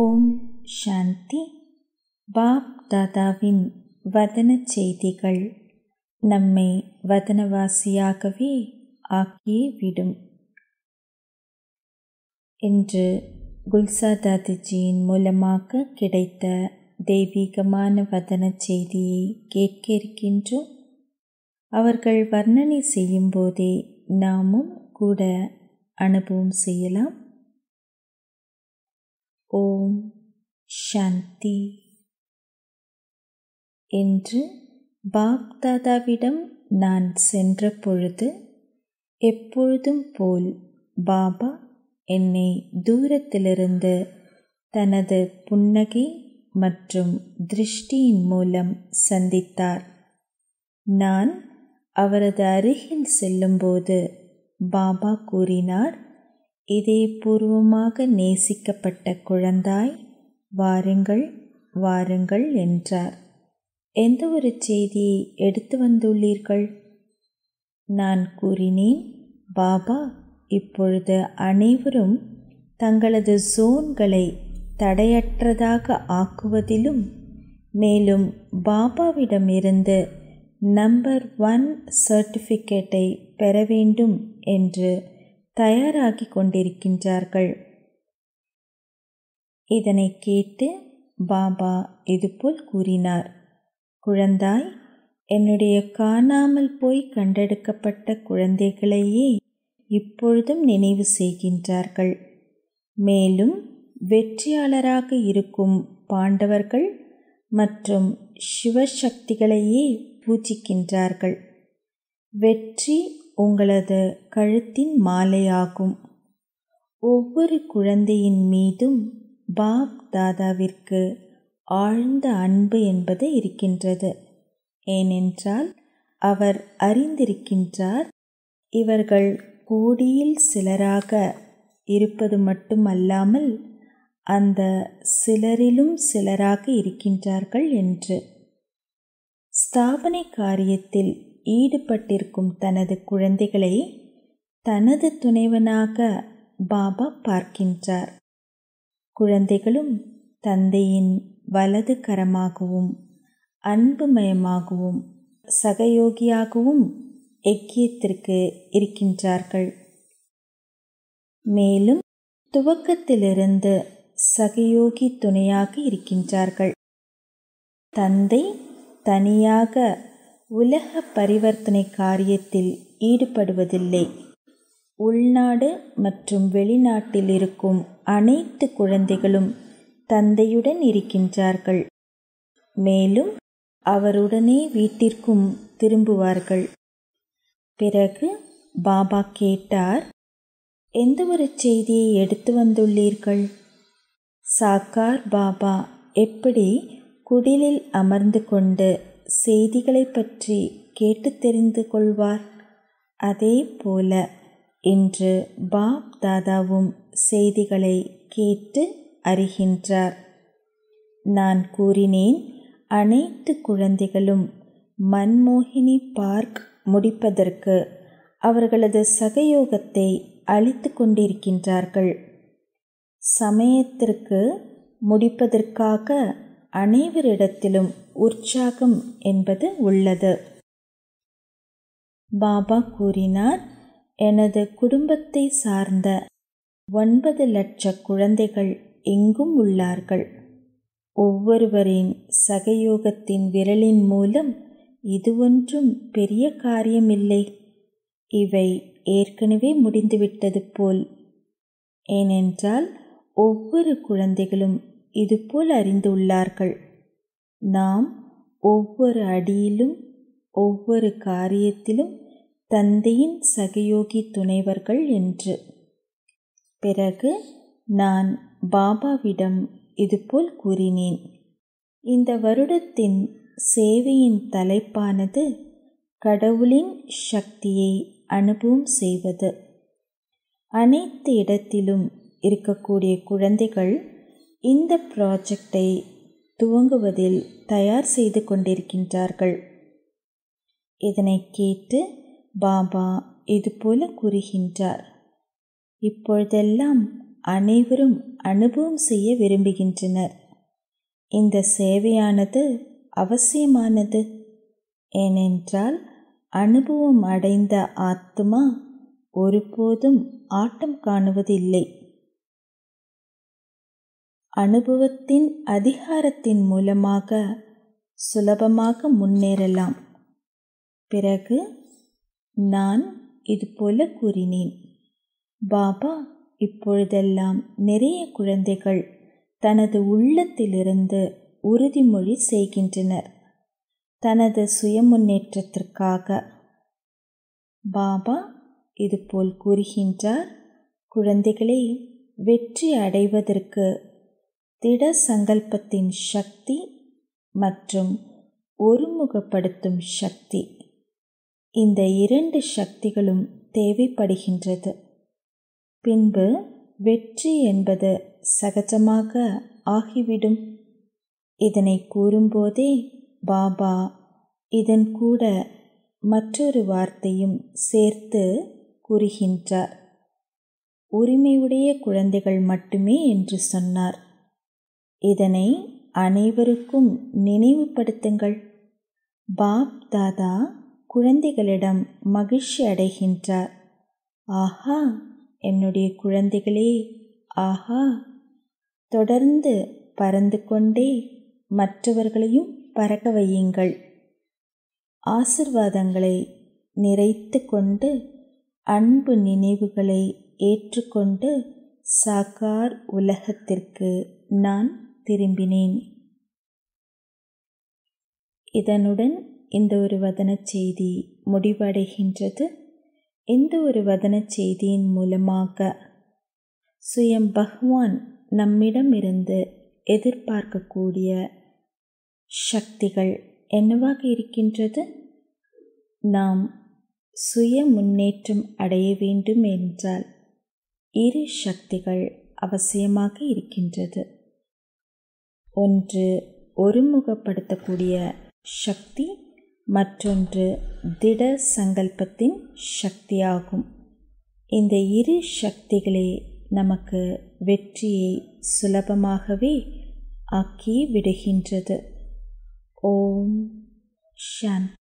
ஓம் சாந்தி pop தாதாவின் வதன செய்திகள் நம்மை வதனவாசியாகவே ஆக்கியே விடும் என்று குல்சாதாதிஜியின் மூலமாக கிடைத்த தெய்வீகமான வதன செய்தியை கேட்க இருக்கின்றோம் அவர்கள் வர்ணனை செய்யும்போதே நாமும் கூட அனுபவம் செய்யலாம் ஓம் சாந்தி என்று பாப்தாதாவிடம் நான் சென்ற பொழுது எப்பொழுதும் போல் பாபா என்னை தூரத்திலிருந்து தனது புன்னகை மற்றும் திருஷ்டியின் மூலம் சந்தித்தார் நான் அவரது அருகில் செல்லும்போது பாபா கூறினார் இதயபூர்வமாக நேசிக்கப்பட்ட குழந்தாய் வாருங்கள் வாருங்கள் என்றார் எந்த ஒரு செய்தியை எடுத்து வந்துள்ளீர்கள் நான் கூறினேன் பாபா இப்பொழுது அனைவரும் தங்களது ஜோன்களை தடையற்றதாக ஆக்குவதிலும் மேலும் பாபாவிடமிருந்து நம்பர் ஒன் சர்டிஃபிகேட்டை பெற வேண்டும் என்று தயாராகி கொண்டிருக்கின்றார்கள் இதனை கேட்டு பாபா இதுபோல் கூறினார் குழந்தாய் என்னுடைய காணாமல் போய் கண்டெடுக்கப்பட்ட குழந்தைகளையே இப்பொழுதும் நினைவு செய்கின்றார்கள் மேலும் வெற்றியாளராக இருக்கும் பாண்டவர்கள் மற்றும் சிவசக்திகளையே பூஜிக்கின்றார்கள் வெற்றி உங்களது கழுத்தின் மாலையாகும் ஒவ்வொரு குழந்தையின் மீதும் பாப் தாதாவிற்கு ஆழ்ந்த அன்பு என்பது இருக்கின்றது ஏனென்றால் அவர் அறிந்திருக்கின்றார் இவர்கள் கோடியில் சிலராக இருப்பது மட்டுமல்லாமல் அந்த சிலரிலும் சிலராக இருக்கின்றார்கள் என்று ஸ்தாபனை காரியத்தில் ஈடுபட்டிருக்கும் தனது குழந்தைகளை தனது துணைவனாக பாபா பார்க்கின்றார் குழந்தைகளும் தந்தையின் வலது கரமாகவும் அன்புமயமாகவும் சகயோகியாகவும் எக்கியத்திற்கு இருக்கின்றார்கள் மேலும் துவக்கத்திலிருந்து சகயோகி துணையாக இருக்கின்றார்கள் தந்தை தனியாக உலக பரிவர்த்தனை காரியத்தில் ஈடுபடுவதில்லை உள்நாடு மற்றும் வெளிநாட்டில் இருக்கும் அனைத்து குழந்தைகளும் தந்தையுடன் இருக்கின்றார்கள் மேலும் அவருடனே வீட்டிற்கும் திரும்புவார்கள் பிறகு பாபா கேட்டார் எந்த ஒரு செய்தியை எடுத்து வந்துள்ளீர்கள் சாக்கார் பாபா எப்படி குடிலில் அமர்ந்து கொண்டு செய்திகளை பற்றி கேட்டு தெரிந்து கொள்வார் அதே போல இன்று பாப் தாதாவும் செய்திகளை கேட்டு அறிகின்றார் நான் கூறினேன் அனைத்து குழந்தைகளும் மன்மோகினி பார்க் முடிப்பதற்கு அவர்களது சகயோகத்தை அளித்து கொண்டிருக்கின்றார்கள் சமயத்திற்கு முடிப்பதற்காக அனைவரிடத்திலும் உற்சாகம் என்பது உள்ளது பாபா கூறினார் எனது குடும்பத்தை சார்ந்த ஒன்பது லட்ச குழந்தைகள் எங்கும் உள்ளார்கள் ஒவ்வொருவரின் சகயோகத்தின் விரலின் மூலம் இது ஒன்றும் பெரிய காரியமில்லை இவை ஏற்கனவே முடிந்துவிட்டது போல் ஏனென்றால் ஒவ்வொரு குழந்தைகளும் இதுபோல் அறிந்துள்ளார்கள் நாம் ஒவ்வொரு அடியிலும் ஒவ்வொரு காரியத்திலும் தந்தையின் சகயோகி துணைவர்கள் என்று பிறகு நான் பாபாவிடம் இதுபோல் கூறினேன் இந்த வருடத்தின் சேவையின் தலைப்பானது கடவுளின் சக்தியை அனுபவம் செய்வது அனைத்து இடத்திலும் இருக்கக்கூடிய குழந்தைகள் இந்த ப்ராஜெக்டை துவங்குவதில் தயார் செய்து கொண்டிருக்கின்றார்கள் இதனை கேட்டு பாபா இதுபோல கூறுகின்றார் இப்பொழுதெல்லாம் அனைவரும் அனுபவம் செய்ய விரும்புகின்றனர் இந்த சேவையானது அவசியமானது ஏனென்றால் அனுபவம் அடைந்த ஆத்மா ஒருபோதும் ஆட்டம் காணுவதில்லை அனுபவத்தின் அதிகாரத்தின் மூலமாக சுலபமாக முன்னேறலாம் பிறகு நான் இதுபோல கூறினேன் பாபா இப்பொழுதெல்லாம் நிறைய குழந்தைகள் தனது உள்ளத்திலிருந்து உறுதிமொழி செய்கின்றனர் தனது சுய முன்னேற்றத்திற்காக பாபா இதுபோல் கூறுகின்றார் குழந்தைகளை வெற்றி அடைவதற்கு திட சங்கல்பத்தின் சக்தி மற்றும் ஒருமுகப்படுத்தும் சக்தி இந்த இரண்டு சக்திகளும் தேவைப்படுகின்றது பின்பு வெற்றி என்பது சகஜமாக ஆகிவிடும் இதனை கூறும்போதே பாபா இதன் கூட மற்றொரு வார்த்தையும் சேர்த்து கூறுகின்றார் உரிமையுடைய குழந்தைகள் மட்டுமே என்று சொன்னார் இதனை அனைவருக்கும் நினைவுபடுத்துங்கள் பாப் தாதா குழந்தைகளிடம் மகிழ்ச்சி அடைகின்றார் ஆஹா என்னுடைய குழந்தைகளே ஆஹா தொடர்ந்து பறந்து கொண்டே மற்றவர்களையும் பறக்க வையுங்கள் ஆசிர்வாதங்களை நிறைத்து கொண்டு அன்பு நினைவுகளை ஏற்றுக்கொண்டு சாக்கார் உலகத்திற்கு நான் திரும்பினேன் இதனுடன் இந்த ஒரு வதனச் செய்தி முடிவடைகின்றது இந்த ஒரு வதனச் செய்தியின் மூலமாக சுயம் பகவான் நம்மிடமிருந்து எதிர்பார்க்கக்கூடிய சக்திகள் என்னவாக இருக்கின்றது நாம் சுய முன்னேற்றம் அடைய வேண்டும் என்றால் இரு சக்திகள் அவசியமாக இருக்கின்றது ஒன்று ஒருமுகப்படுத்தக்கூடிய சக்தி மற்றொன்று திட சங்கல்பத்தின் சக்தியாகும் இந்த இரு சக்திகளே நமக்கு வெற்றியை சுலபமாகவே ஆக்கி விடுகின்றது ஓம் சாந்தி